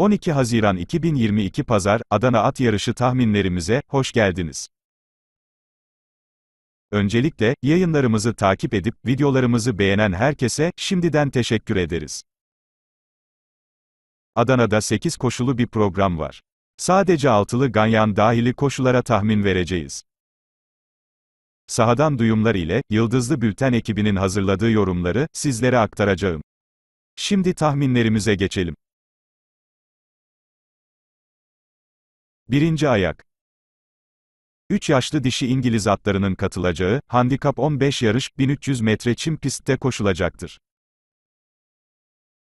12 Haziran 2022 Pazar, Adana At Yarışı tahminlerimize, hoş geldiniz. Öncelikle, yayınlarımızı takip edip, videolarımızı beğenen herkese, şimdiden teşekkür ederiz. Adana'da 8 koşulu bir program var. Sadece altılı ganyan dahili koşulara tahmin vereceğiz. Sahadan duyumlar ile, Yıldızlı Bülten ekibinin hazırladığı yorumları, sizlere aktaracağım. Şimdi tahminlerimize geçelim. Birinci ayak. 3 yaşlı dişi İngiliz atlarının katılacağı, Handikap 15 yarış, 1300 metre çim pistte koşulacaktır.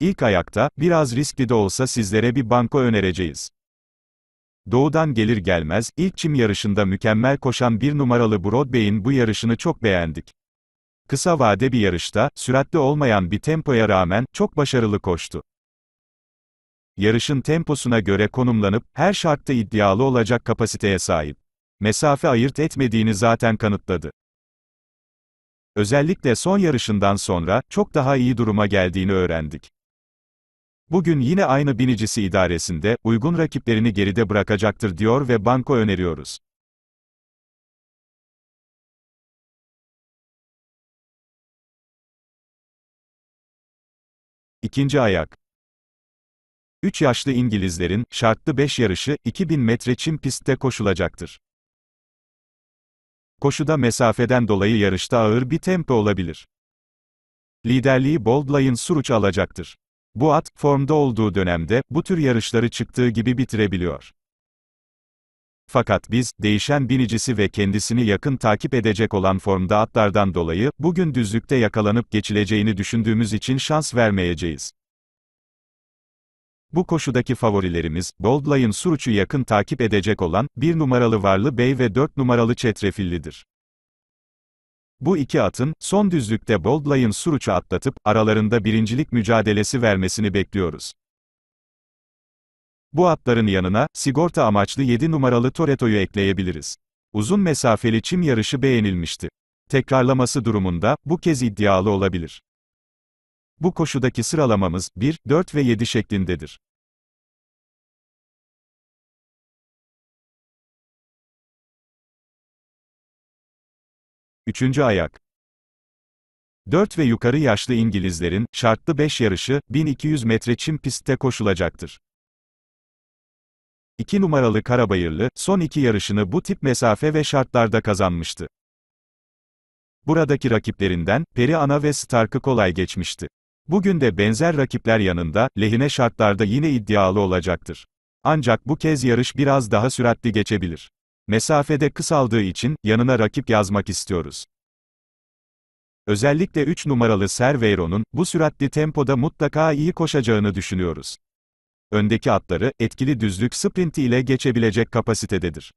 İlk ayakta, biraz riskli de olsa sizlere bir banko önereceğiz. Doğudan gelir gelmez, ilk çim yarışında mükemmel koşan bir numaralı Broadway'in bu yarışını çok beğendik. Kısa vade bir yarışta, süratli olmayan bir tempoya rağmen, çok başarılı koştu yarışın temposuna göre konumlanıp, her şartta iddialı olacak kapasiteye sahip. Mesafe ayırt etmediğini zaten kanıtladı. Özellikle son yarışından sonra, çok daha iyi duruma geldiğini öğrendik. Bugün yine aynı binicisi idaresinde, uygun rakiplerini geride bırakacaktır diyor ve banko öneriyoruz. İkinci ayak. 3 yaşlı İngilizlerin, şartlı 5 yarışı, 2000 metre çim pistte koşulacaktır. Koşuda mesafeden dolayı yarışta ağır bir tempo olabilir. Liderliği Bold Suruç alacaktır. Bu at, formda olduğu dönemde, bu tür yarışları çıktığı gibi bitirebiliyor. Fakat biz, değişen binicisi ve kendisini yakın takip edecek olan formda atlardan dolayı, bugün düzlükte yakalanıp geçileceğini düşündüğümüz için şans vermeyeceğiz. Bu koşudaki favorilerimiz, Goldlay'ın Suruç'u yakın takip edecek olan, 1 numaralı Varlı Bey ve 4 numaralı Çetrefilli'dir. Bu iki atın, son düzlükte Boldlay'ın Suruç'u atlatıp, aralarında birincilik mücadelesi vermesini bekliyoruz. Bu atların yanına, sigorta amaçlı 7 numaralı Toreto'yu ekleyebiliriz. Uzun mesafeli çim yarışı beğenilmişti. Tekrarlaması durumunda, bu kez iddialı olabilir. Bu koşudaki sıralamamız 1, 4 ve 7 şeklindedir. Üçüncü ayak. 4 ve yukarı yaşlı İngilizlerin, şartlı 5 yarışı, 1200 metre çim pistte koşulacaktır. 2 numaralı Karabayırlı, son iki yarışını bu tip mesafe ve şartlarda kazanmıştı. Buradaki rakiplerinden, Peri Ana ve Stark'ı kolay geçmişti. Bugün de benzer rakipler yanında, lehine şartlarda yine iddialı olacaktır. Ancak bu kez yarış biraz daha süratli geçebilir. Mesafede kısaldığı için, yanına rakip yazmak istiyoruz. Özellikle 3 numaralı Serveiro'nun, bu süratli tempoda mutlaka iyi koşacağını düşünüyoruz. Öndeki atları, etkili düzlük sprinti ile geçebilecek kapasitededir.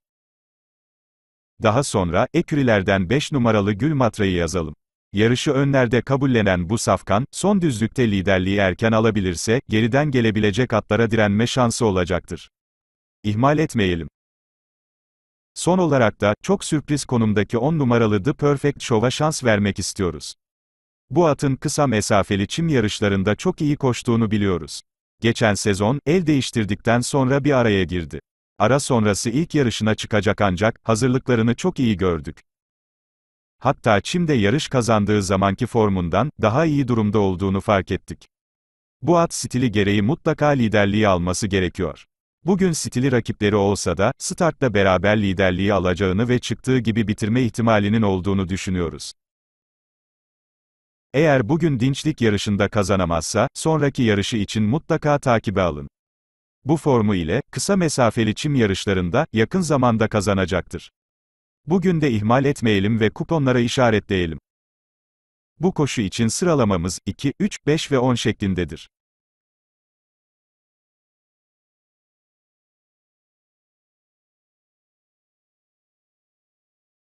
Daha sonra, ekürilerden 5 numaralı Gül Matra'yı yazalım. Yarışı önlerde kabullenen bu safkan, son düzlükte liderliği erken alabilirse, geriden gelebilecek atlara direnme şansı olacaktır. İhmal etmeyelim. Son olarak da, çok sürpriz konumdaki 10 numaralı The Perfect Show'a şans vermek istiyoruz. Bu atın kısa mesafeli çim yarışlarında çok iyi koştuğunu biliyoruz. Geçen sezon, el değiştirdikten sonra bir araya girdi. Ara sonrası ilk yarışına çıkacak ancak, hazırlıklarını çok iyi gördük hatta Çim'de yarış kazandığı zamanki formundan, daha iyi durumda olduğunu fark ettik. Bu at stili gereği mutlaka liderliği alması gerekiyor. Bugün stili rakipleri olsa da, startla beraber liderliği alacağını ve çıktığı gibi bitirme ihtimalinin olduğunu düşünüyoruz. Eğer bugün dinçlik yarışında kazanamazsa, sonraki yarışı için mutlaka takibe alın. Bu formu ile, kısa mesafeli çim yarışlarında, yakın zamanda kazanacaktır. Bugün de ihmal etmeyelim ve kuponlara işaretleyelim. Bu koşu için sıralamamız 2, 3, 5 ve 10 şeklindedir.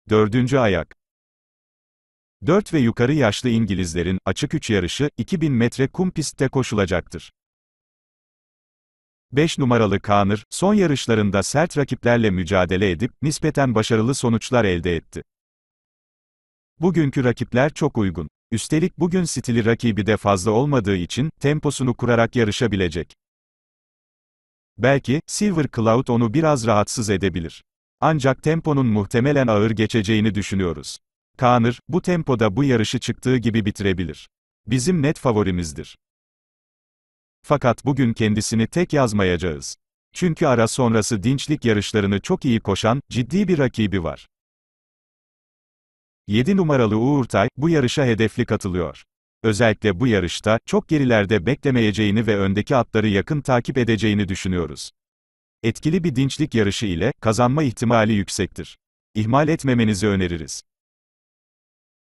Dördüncü ayak. 4 ve yukarı yaşlı İngilizlerin açık 3 yarışı 2000 metre kum pistte koşulacaktır. 5 numaralı Kanır, son yarışlarında sert rakiplerle mücadele edip, nispeten başarılı sonuçlar elde etti. Bugünkü rakipler çok uygun. Üstelik bugün stili rakibi de fazla olmadığı için, temposunu kurarak yarışabilecek. Belki, Silver Cloud onu biraz rahatsız edebilir. Ancak temponun muhtemelen ağır geçeceğini düşünüyoruz. Kanır, bu tempoda bu yarışı çıktığı gibi bitirebilir. Bizim net favorimizdir. Fakat bugün kendisini tek yazmayacağız. Çünkü ara sonrası dinçlik yarışlarını çok iyi koşan, ciddi bir rakibi var. 7 numaralı Uğurtay, bu yarışa hedefli katılıyor. Özellikle bu yarışta, çok gerilerde beklemeyeceğini ve öndeki atları yakın takip edeceğini düşünüyoruz. Etkili bir dinçlik yarışı ile, kazanma ihtimali yüksektir. İhmal etmemenizi öneririz.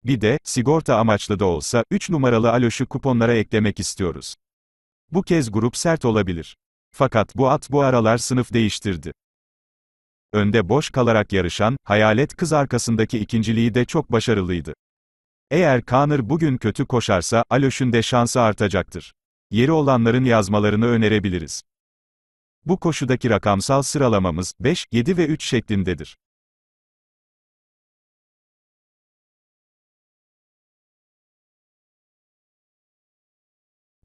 Bir de, sigorta amaçlı da olsa, 3 numaralı Aloş'u kuponlara eklemek istiyoruz. Bu kez grup sert olabilir. Fakat bu at bu aralar sınıf değiştirdi. Önde boş kalarak yarışan, hayalet kız arkasındaki ikinciliği de çok başarılıydı. Eğer Kanır bugün kötü koşarsa, Aloş'un de şansı artacaktır. Yeri olanların yazmalarını önerebiliriz. Bu koşudaki rakamsal sıralamamız, 5, 7 ve 3 şeklindedir.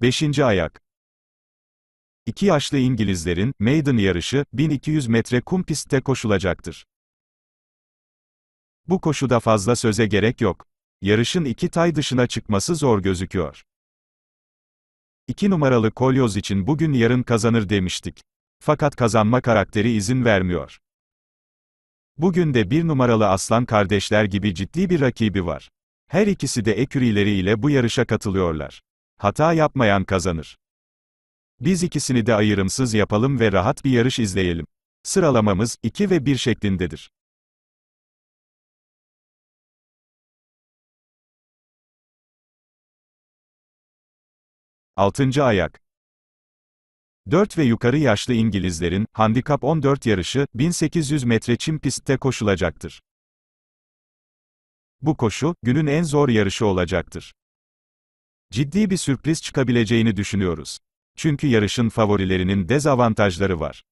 Beşinci ayak. İki yaşlı İngilizlerin, Maiden yarışı, 1200 metre kum pistte koşulacaktır. Bu koşuda fazla söze gerek yok. Yarışın iki tay dışına çıkması zor gözüküyor. İki numaralı kolyoz için bugün yarın kazanır demiştik. Fakat kazanma karakteri izin vermiyor. Bugün de bir numaralı aslan kardeşler gibi ciddi bir rakibi var. Her ikisi de ekürileriyle bu yarışa katılıyorlar. Hata yapmayan kazanır. Biz ikisini de ayrımsız yapalım ve rahat bir yarış izleyelim. Sıralamamız 2 ve 1 şeklindedir. Altıncı ayak. 4 ve yukarı yaşlı İngilizlerin, Handikap 14 yarışı, 1800 metre çim pistte koşulacaktır. Bu koşu, günün en zor yarışı olacaktır. Ciddi bir sürpriz çıkabileceğini düşünüyoruz. Çünkü yarışın favorilerinin dezavantajları var.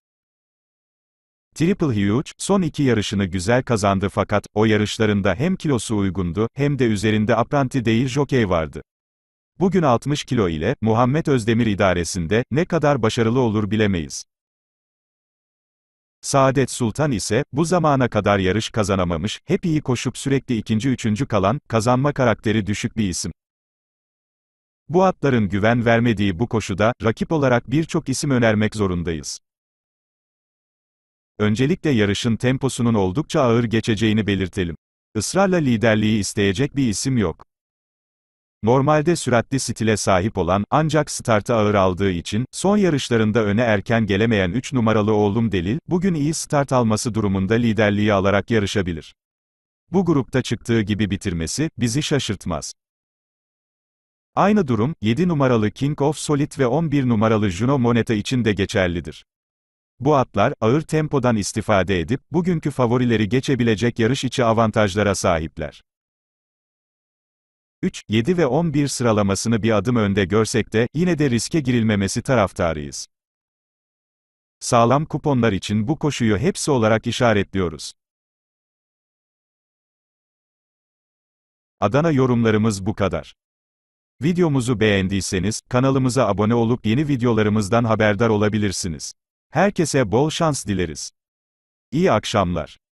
Triple Huge, son iki yarışını güzel kazandı fakat, o yarışlarında hem kilosu uygundu, hem de üzerinde apranti değil jockey vardı. Bugün 60 kilo ile, Muhammed Özdemir idaresinde, ne kadar başarılı olur bilemeyiz. Saadet Sultan ise, bu zamana kadar yarış kazanamamış, hep iyi koşup sürekli ikinci üçüncü kalan, kazanma karakteri düşük bir isim. Bu atların güven vermediği bu koşuda, rakip olarak birçok isim önermek zorundayız. Öncelikle yarışın temposunun oldukça ağır geçeceğini belirtelim. Israrla liderliği isteyecek bir isim yok. Normalde süratli stile sahip olan, ancak startı ağır aldığı için, son yarışlarında öne erken gelemeyen 3 numaralı oğlum Delil, bugün iyi start alması durumunda liderliği alarak yarışabilir. Bu grupta çıktığı gibi bitirmesi, bizi şaşırtmaz. Aynı durum, 7 numaralı King of Solid ve 11 numaralı Juno Moneta için de geçerlidir. Bu atlar, ağır tempodan istifade edip, bugünkü favorileri geçebilecek yarış içi avantajlara sahipler. 3, 7 ve 11 sıralamasını bir adım önde görsek de, yine de riske girilmemesi taraftarıyız. Sağlam kuponlar için bu koşuyu hepsi olarak işaretliyoruz. Adana yorumlarımız bu kadar. Videomuzu beğendiyseniz, kanalımıza abone olup yeni videolarımızdan haberdar olabilirsiniz. Herkese bol şans dileriz. İyi akşamlar.